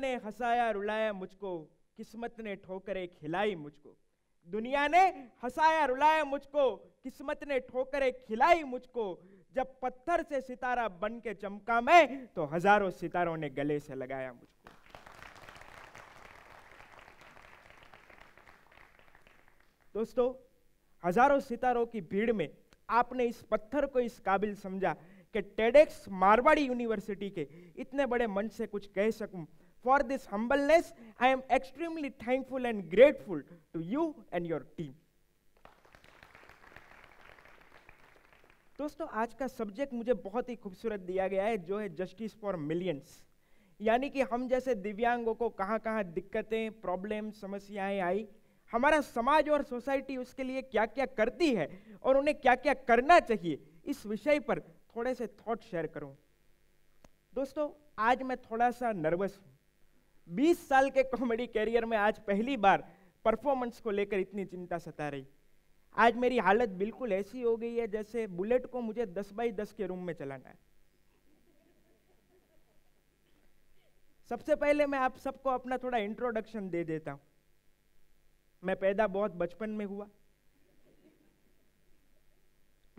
ने हंसाया रुलाया मुझको किस्मत ने ठोकरें खिलाई मुझको दुनिया ने हंसाया रुलाया मुझको किस्मत ने ठोकरें खिलाई मुझको जब पत्थर से सितारा बन के चमका मैं तो हजारों सितारों ने गले से लगाया मुझको दोस्तों हजारों सितारों की भीड़ में आपने इस पत्थर को इस काबिल समझा कि टेडेक्स मारवाड़ी यूनिवर्सिटी के इतने बड़े मंच से कुछ कह सकूं For this humbleness, I am extremely thankful and grateful to you and your team. दोस्तों आज का सब्जेक्ट मुझे बहुत ही खूबसूरत दिया गया है जो है जस्टिस फॉर मिलियंस यानी कि हम जैसे दिव्यांगों को कहाँ कहाँ दिक्कतें प्रॉब्लम समस्याएं आई हमारा समाज और सोसाइटी उसके लिए क्या क्या करती है और उन्हें क्या क्या करना चाहिए इस विषय पर थोड़े से थॉट शेयर करूं दोस्तों आज मैं थोड़ा सा नर्वस हूँ 20 साल के कॉमेडी कैरियर में आज पहली बार परफॉर्मेंस को लेकर इतनी चिंता सता रही आज मेरी हालत बिल्कुल ऐसी हो गई है जैसे बुलेट को मुझे 10 बाई 10 के रूम में चलाना है सबसे पहले मैं आप सबको अपना थोड़ा इंट्रोडक्शन दे देता हूं मैं पैदा बहुत बचपन में हुआ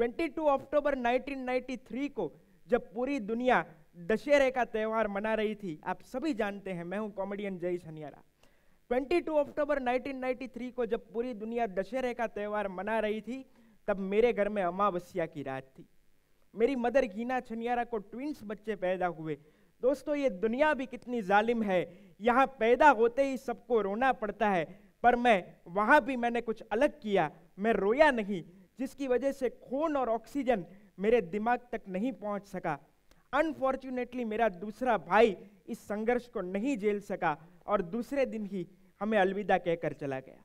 22 अक्टूबर 1993 को जब पूरी दुनिया दशहरे का त्यौहार मना रही थी आप सभी जानते हैं मैं हूं कॉमेडियन जय सनियारा 22 अक्टूबर 1993 को जब पूरी दुनिया दशहरे का त्यौहार मना रही थी तब मेरे घर में अमावस्या की रात थी मेरी मदर गीना छनियारा को ट्विंस बच्चे पैदा हुए दोस्तों ये दुनिया भी कितनी जालिम है यहाँ पैदा होते ही सबको रोना पड़ता है पर मैं वहाँ भी मैंने कुछ अलग किया मैं रोया नहीं जिसकी वजह से खून और ऑक्सीजन मेरे दिमाग तक नहीं पहुँच सका अनफॉर्चुनेटली मेरा दूसरा भाई इस संघर्ष को नहीं झेल सका और दूसरे दिन ही हमें अलविदा कहकर चला गया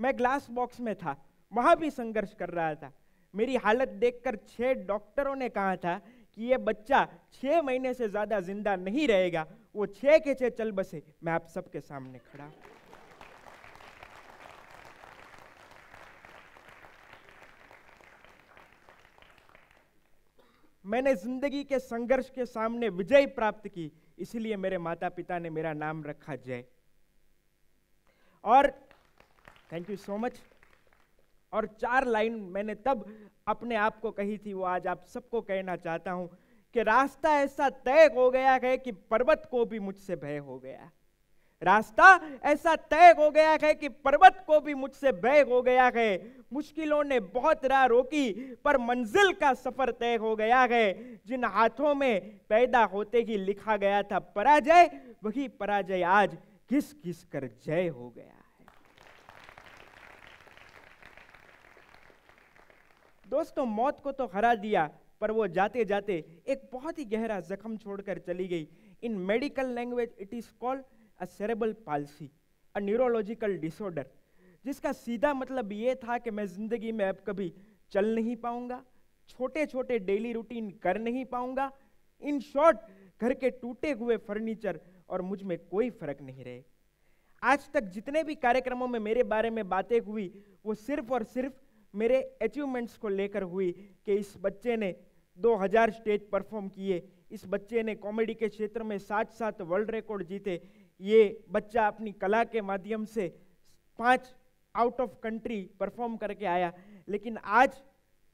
मैं ग्लास बॉक्स में था वहाँ भी संघर्ष कर रहा था मेरी हालत देखकर छः डॉक्टरों ने कहा था कि ये बच्चा छः महीने से ज़्यादा जिंदा नहीं रहेगा वो छः के छः चल बसे मैं आप सबके सामने खड़ा हूँ मैंने जिंदगी के संघर्ष के सामने विजय प्राप्त की इसलिए मेरे माता पिता ने मेरा नाम रखा जय और थैंक यू सो मच और चार लाइन मैंने तब अपने आप को कही थी वो आज आप सबको कहना चाहता हूं कि रास्ता ऐसा तय हो गया है कि पर्वत को भी मुझसे भय हो गया रास्ता ऐसा तय हो गया है कि पर्वत को भी मुझसे बैग हो गया है मुश्किलों ने बहुत राह रोकी पर मंजिल का सफर तय हो गया है जिन हाथों में पैदा होते ही लिखा गया था पराजय वही पराजय आज किस किस कर जय हो गया है दोस्तों मौत को तो हरा दिया पर वो जाते जाते एक बहुत ही गहरा जख्म छोड़कर चली गई in medical language it is called a cerebral palsy a neurological disorder जिसका सीधा मतलब ये था कि मैं ज़िंदगी में अब कभी चल नहीं पाऊंगा छोटे छोटे डेली रूटीन कर नहीं पाऊंगा इन शॉर्ट घर के टूटे हुए फर्नीचर और मुझ में कोई फर्क नहीं रहे आज तक जितने भी कार्यक्रमों में मेरे बारे में बातें हुई वो सिर्फ और सिर्फ मेरे अचीवमेंट्स को लेकर हुई कि इस बच्चे ने 2000 स्टेज परफॉर्म किए इस बच्चे ने कॉमेडी के क्षेत्र में साथ साथ वर्ल्ड रिकॉर्ड जीते ये बच्चा अपनी कला के माध्यम से पांच आउट ऑफ कंट्री परफॉर्म करके आया लेकिन आज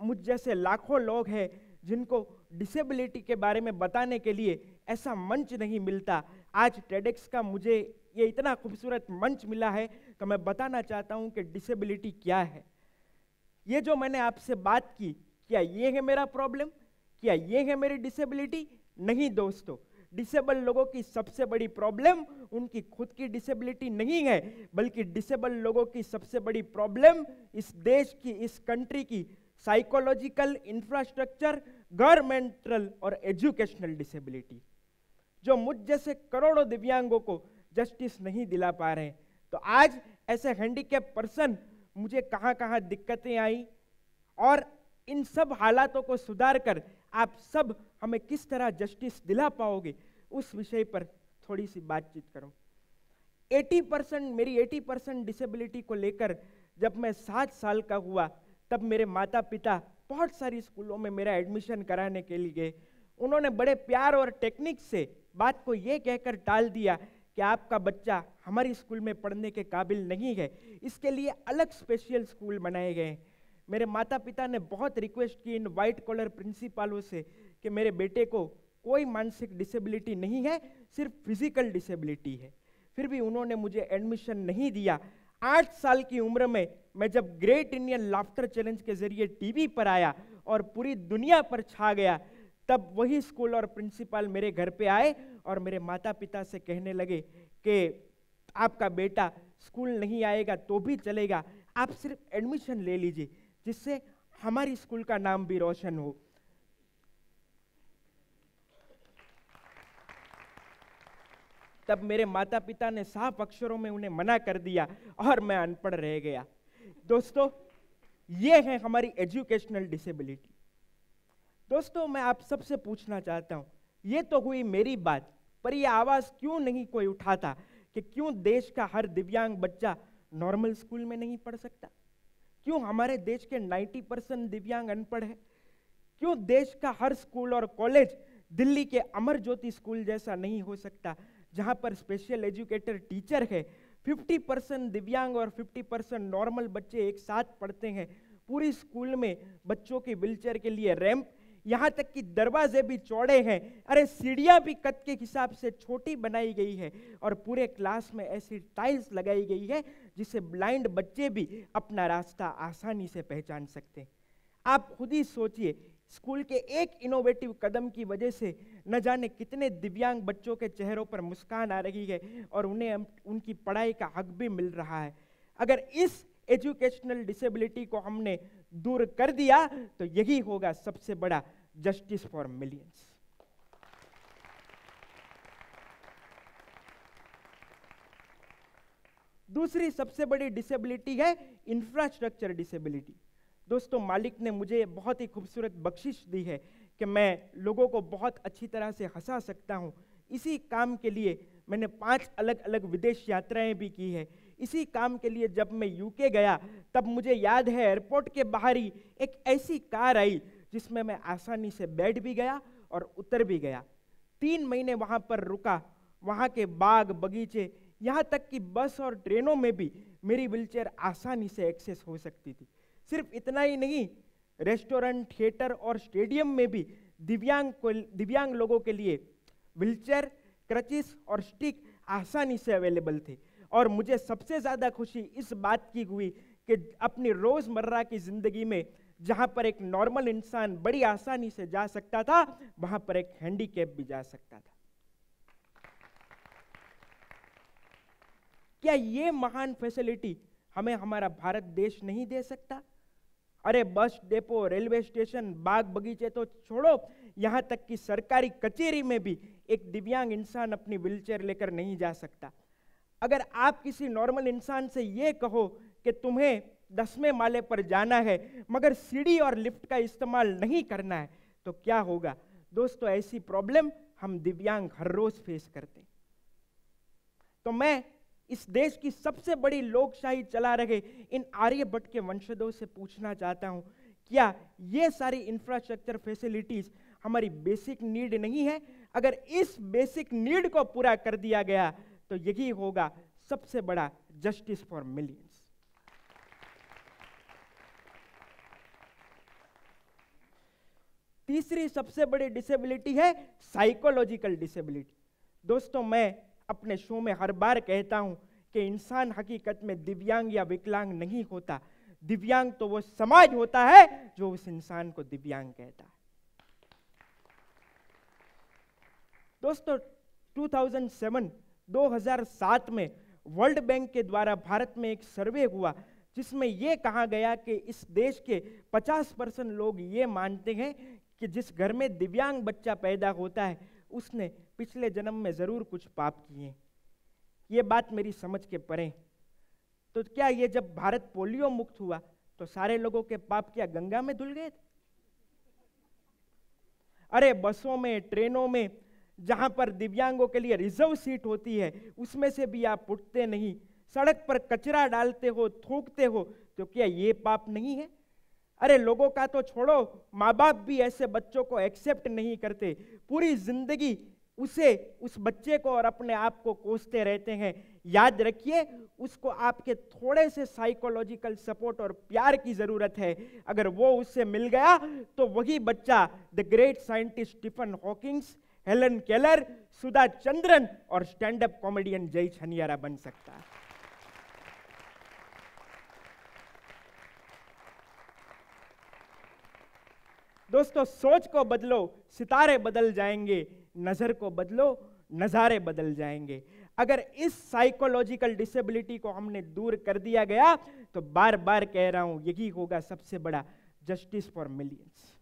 मुझ जैसे लाखों लोग हैं जिनको डिसेबिलिटी के बारे में बताने के लिए ऐसा मंच नहीं मिलता आज टेडेक्स का मुझे ये इतना खूबसूरत मंच मिला है कि तो मैं बताना चाहता हूँ कि डिसेबिलिटी क्या है ये जो मैंने आपसे बात की क्या ये है मेरा प्रॉब्लम क्या ये है मेरी डिसेबिलिटी नहीं दोस्तों डिसेबल लोगों की सबसे बड़ी प्रॉब्लम उनकी खुद की डिसेबिलिटी नहीं है बल्कि डिसेबल लोगों की सबसे बड़ी प्रॉब्लम इस देश की इस कंट्री की साइकोलॉजिकल इंफ्रास्ट्रक्चर गवर्नमेंटल और एजुकेशनल डिसेबिलिटी जो मुझ जैसे करोड़ों दिव्यांगों को जस्टिस नहीं दिला पा रहे तो आज ऐसे हैंडीकेप पर्सन मुझे कहाँ कहाँ दिक्कतें आई और इन सब हालातों को सुधार कर आप सब हमें किस तरह जस्टिस दिला पाओगे उस विषय पर थोड़ी सी बातचीत करूं 80 परसेंट मेरी 80 परसेंट डिसेबिलिटी को लेकर जब मैं सात साल का हुआ तब मेरे माता पिता बहुत सारी स्कूलों में मेरा एडमिशन कराने के लिए गए उन्होंने बड़े प्यार और टेक्निक से बात को ये कहकर टाल दिया कि आपका बच्चा हमारे स्कूल में पढ़ने के काबिल नहीं है इसके लिए अलग स्पेशल स्कूल बनाए गए हैं मेरे माता पिता ने बहुत रिक्वेस्ट की इन वाइट कॉलर प्रिंसिपालों से कि मेरे बेटे को कोई मानसिक डिसेबिलिटी नहीं है सिर्फ फिजिकल डिसेबिलिटी है फिर भी उन्होंने मुझे एडमिशन नहीं दिया आठ साल की उम्र में मैं जब ग्रेट इंडियन लाफ्टर चैलेंज के जरिए टीवी पर आया और पूरी दुनिया पर छा गया तब वही स्कूल और प्रिंसिपल मेरे घर पे आए और मेरे माता पिता से कहने लगे कि आपका बेटा स्कूल नहीं आएगा तो भी चलेगा आप सिर्फ एडमिशन ले लीजिए जिससे हमारी स्कूल का नाम भी रोशन हो तब मेरे माता पिता ने साफ अक्षरों में उन्हें मना कर दिया और मैं अनपढ़ रह गया दोस्तों ये है हमारी एजुकेशनल डिसेबिलिटी दोस्तों मैं आप सबसे पूछना चाहता हूं ये तो हुई मेरी बात पर यह आवाज़ क्यों नहीं कोई उठाता कि क्यों देश का हर दिव्यांग बच्चा नॉर्मल स्कूल में नहीं पढ़ सकता क्यों हमारे देश के 90 परसेंट दिव्यांग अनपढ़ है क्यों देश का हर स्कूल और कॉलेज दिल्ली के अमर ज्योति स्कूल जैसा नहीं हो सकता जहाँ पर स्पेशल एजुकेटर टीचर है 50 परसेंट दिव्यांग और 50 परसेंट नॉर्मल बच्चे एक साथ पढ़ते हैं पूरी स्कूल में बच्चों के व्हीलचेयर के लिए रैंप यहाँ तक कि दरवाजे भी चौड़े हैं अरे सीढ़ियाँ भी कद के हिसाब से छोटी बनाई गई है और पूरे क्लास में ऐसी टाइल्स लगाई गई है जिसे ब्लाइंड बच्चे भी अपना रास्ता आसानी से पहचान सकते हैं आप खुद ही सोचिए स्कूल के एक इनोवेटिव कदम की वजह से न जाने कितने दिव्यांग बच्चों के चेहरों पर मुस्कान आ रही है और उन्हें उनकी पढ़ाई का हक भी मिल रहा है अगर इस एजुकेशनल डिसेबिलिटी को हमने दूर कर दिया तो यही होगा सबसे बड़ा justice for millions. दूसरी सबसे बड़ी डिसेबिलिटी है इंफ्रास्ट्रक्चर डिसेबिलिटी दोस्तों मालिक ने मुझे बहुत ही खूबसूरत बख्शिश दी है कि मैं लोगों को बहुत अच्छी तरह से हंसा सकता हूँ इसी काम के लिए मैंने पांच अलग अलग विदेश यात्राएं भी की है इसी काम के लिए जब मैं यूके गया तब मुझे याद है एयरपोर्ट के बाहर ही एक ऐसी कार आई जिसमें मैं आसानी से बैठ भी गया और उतर भी गया तीन महीने वहाँ पर रुका वहाँ के बाग बगीचे यहाँ तक कि बस और ट्रेनों में भी मेरी व्हीलचेयर आसानी से एक्सेस हो सकती थी सिर्फ इतना ही नहीं रेस्टोरेंट थिएटर और स्टेडियम में भी दिव्यांग को दिव्यांग लोगों के लिए व्हीलचेयर क्रचिस और स्टिक आसानी से अवेलेबल थे और मुझे सबसे ज़्यादा खुशी इस बात की हुई कि अपनी रोज़मर्रा की ज़िंदगी में जहां पर एक नॉर्मल इंसान बड़ी आसानी से जा सकता था वहां पर एक हैंडीकैप भी जा सकता था क्या ये महान फैसिलिटी हमें हमारा भारत देश नहीं दे सकता अरे बस डेपो रेलवे स्टेशन बाग बगीचे तो छोड़ो यहाँ तक कि सरकारी कचेरी में भी एक दिव्यांग इंसान अपनी व्हीलचेयर लेकर नहीं जा सकता अगर आप किसी नॉर्मल इंसान से ये कहो कि तुम्हें दसवें माले पर जाना है मगर सीढ़ी और लिफ्ट का इस्तेमाल नहीं करना है तो क्या होगा दोस्तों ऐसी प्रॉब्लम हम दिव्यांग हर रोज फेस करते तो मैं इस देश की सबसे बड़ी लोकशाही चला रहे इन आर्यभट्ट के वंशजों से पूछना चाहता हूं क्या ये सारी इंफ्रास्ट्रक्चर फैसिलिटीज हमारी बेसिक नीड नहीं है अगर इस बेसिक नीड को पूरा कर दिया गया तो यही होगा सबसे बड़ा जस्टिस फॉर मिलियन तीसरी सबसे बड़ी डिसेबिलिटी है साइकोलॉजिकल डिसेबिलिटी दोस्तों मैं अपने शो में हर बार कहता हूं कि इंसान हकीकत में दिव्यांग या विकलांग नहीं होता दिव्यांग तो वो समाज होता है जो उस इंसान को दिव्यांग कहता है दोस्तों 2007 2007 में वर्ल्ड बैंक के द्वारा भारत में एक सर्वे हुआ जिसमें यह कहा गया कि इस देश के 50 परसेंट लोग ये मानते हैं कि जिस घर में दिव्यांग बच्चा पैदा होता है उसने पिछले जन्म में ज़रूर कुछ पाप किए ये बात मेरी समझ के परे तो क्या ये जब भारत पोलियो मुक्त हुआ तो सारे लोगों के पाप क्या गंगा में धुल गए थे अरे बसों में ट्रेनों में जहां पर दिव्यांगों के लिए रिजर्व सीट होती है उसमें से भी आप उठते नहीं सड़क पर कचरा डालते हो थूकते हो तो क्या ये पाप नहीं है अरे लोगों का तो छोड़ो माँ बाप भी ऐसे बच्चों को एक्सेप्ट नहीं करते पूरी जिंदगी उसे उस बच्चे को और अपने आप को कोसते रहते हैं याद रखिए उसको आपके थोड़े से साइकोलॉजिकल सपोर्ट और प्यार की ज़रूरत है अगर वो उससे मिल गया तो वही बच्चा the great scientist Stephen Hawkings Helen Keller Sudha Chandran और स्टैंड अप कॉमेडियन जय छनियारा बन सकता है दोस्तों सोच को बदलो सितारे बदल जाएंगे नज़र को बदलो नज़ारे बदल जाएंगे अगर इस साइकोलॉजिकल डिसेबिलिटी को हमने दूर कर दिया गया तो बार बार कह रहा हूं यही होगा सबसे बड़ा जस्टिस फॉर मिलियंस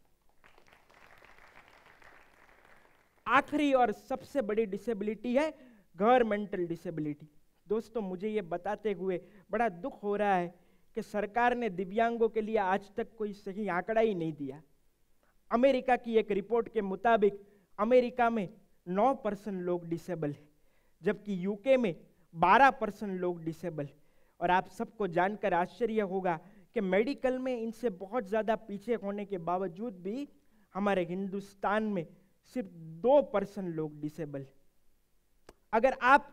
आखिरी और सबसे बड़ी डिसेबिलिटी है गवर्नमेंटल डिसेबिलिटी दोस्तों मुझे ये बताते हुए बड़ा दुख हो रहा है कि सरकार ने दिव्यांगों के लिए आज तक कोई सही आंकड़ा ही नहीं दिया अमेरिका की एक रिपोर्ट के मुताबिक अमेरिका में 9 परसेंट लोग डिसेबल हैं जबकि यूके में 12 परसेंट लोग डिसेबल और आप सबको जानकर आश्चर्य होगा कि मेडिकल में इनसे बहुत ज़्यादा पीछे होने के बावजूद भी हमारे हिंदुस्तान में सिर्फ दो परसेंट लोग डिसेबल अगर आप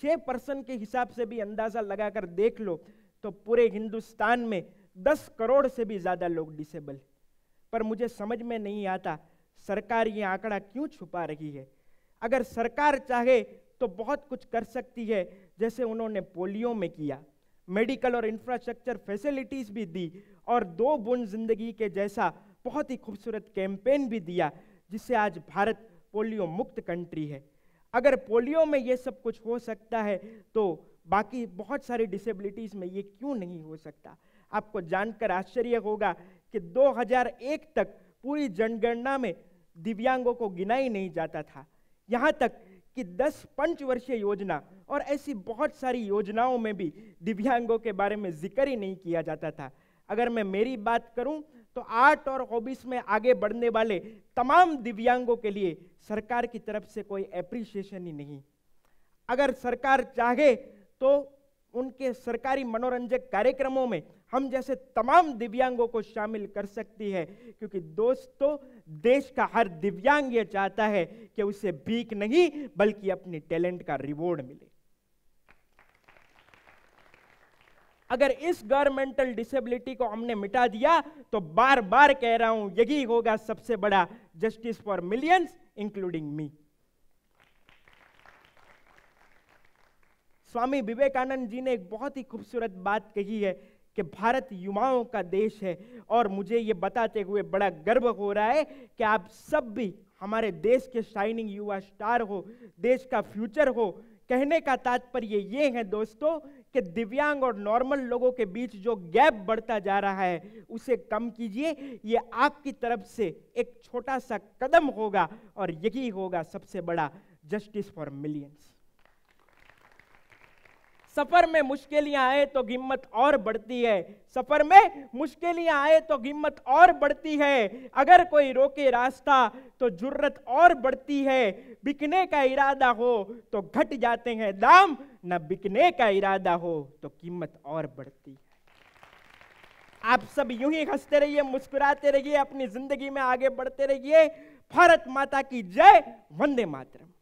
छः परसेंट के हिसाब से भी अंदाज़ा लगाकर देख लो तो पूरे हिंदुस्तान में दस करोड़ से भी ज़्यादा लोग डिसेबल पर मुझे समझ में नहीं आता सरकार ये आंकड़ा क्यों छुपा रही है अगर सरकार चाहे तो बहुत कुछ कर सकती है जैसे उन्होंने पोलियो में किया मेडिकल और इंफ्रास्ट्रक्चर फैसिलिटीज़ भी दी और दो बुन जिंदगी के जैसा बहुत ही खूबसूरत कैंपेन भी दिया जिससे आज भारत पोलियो मुक्त कंट्री है अगर पोलियो में ये सब कुछ हो सकता है तो बाकी बहुत सारी डिसेबिलिटीज़ में ये क्यों नहीं हो सकता आपको जानकर आश्चर्य होगा कि 2001 तक पूरी जनगणना में दिव्यांगों को गिना ही नहीं जाता था यहाँ तक कि 10 पंचवर्षीय योजना और ऐसी बहुत सारी योजनाओं में भी दिव्यांगों के बारे में जिक्र ही नहीं किया जाता था अगर मैं मेरी बात करूं तो आर्ट और हॉबीज में आगे बढ़ने वाले तमाम दिव्यांगों के लिए सरकार की तरफ से कोई एप्रिसिएशन ही नहीं अगर सरकार चाहे तो उनके सरकारी मनोरंजक कार्यक्रमों में हम जैसे तमाम दिव्यांगों को शामिल कर सकती है क्योंकि दोस्तों देश का हर दिव्यांग ये चाहता है कि उसे भीख नहीं बल्कि अपने टैलेंट का रिवॉर्ड मिले अगर इस गवर्नमेंटल डिसेबिलिटी को हमने मिटा दिया तो बार बार कह रहा हूं यही होगा सबसे बड़ा justice for millions including me Swami Vivekananda ji ने एक बहुत ही खूबसूरत बात कही है कि भारत युवाओं का देश है और मुझे ये बताते हुए बड़ा गर्व हो रहा है कि आप सब भी हमारे देश के शाइनिंग युवा स्टार हो देश का फ्यूचर हो कहने का तात्पर्य ये है दोस्तों कि दिव्यांग और नॉर्मल लोगों के बीच जो गैप बढ़ता जा रहा है उसे कम कीजिए ये आपकी तरफ से एक छोटा सा कदम होगा और यही होगा सबसे बड़ा जस्टिस फॉर मिलियंस सफर में मुश्किलियां आए तो हिम्मत और बढ़ती है सफर में मुश्किलियां आए तो हिम्मत और बढ़ती है अगर कोई रोके रास्ता तो जुर्रत और बढ़ती है बिकने का इरादा हो तो घट जाते हैं दाम न बिकने का इरादा हो तो कीमत और बढ़ती है आप सब यूं ही हंसते रहिए मुस्कुराते रहिए अपनी जिंदगी में आगे बढ़ते रहिए भारत माता की जय वंदे मातरम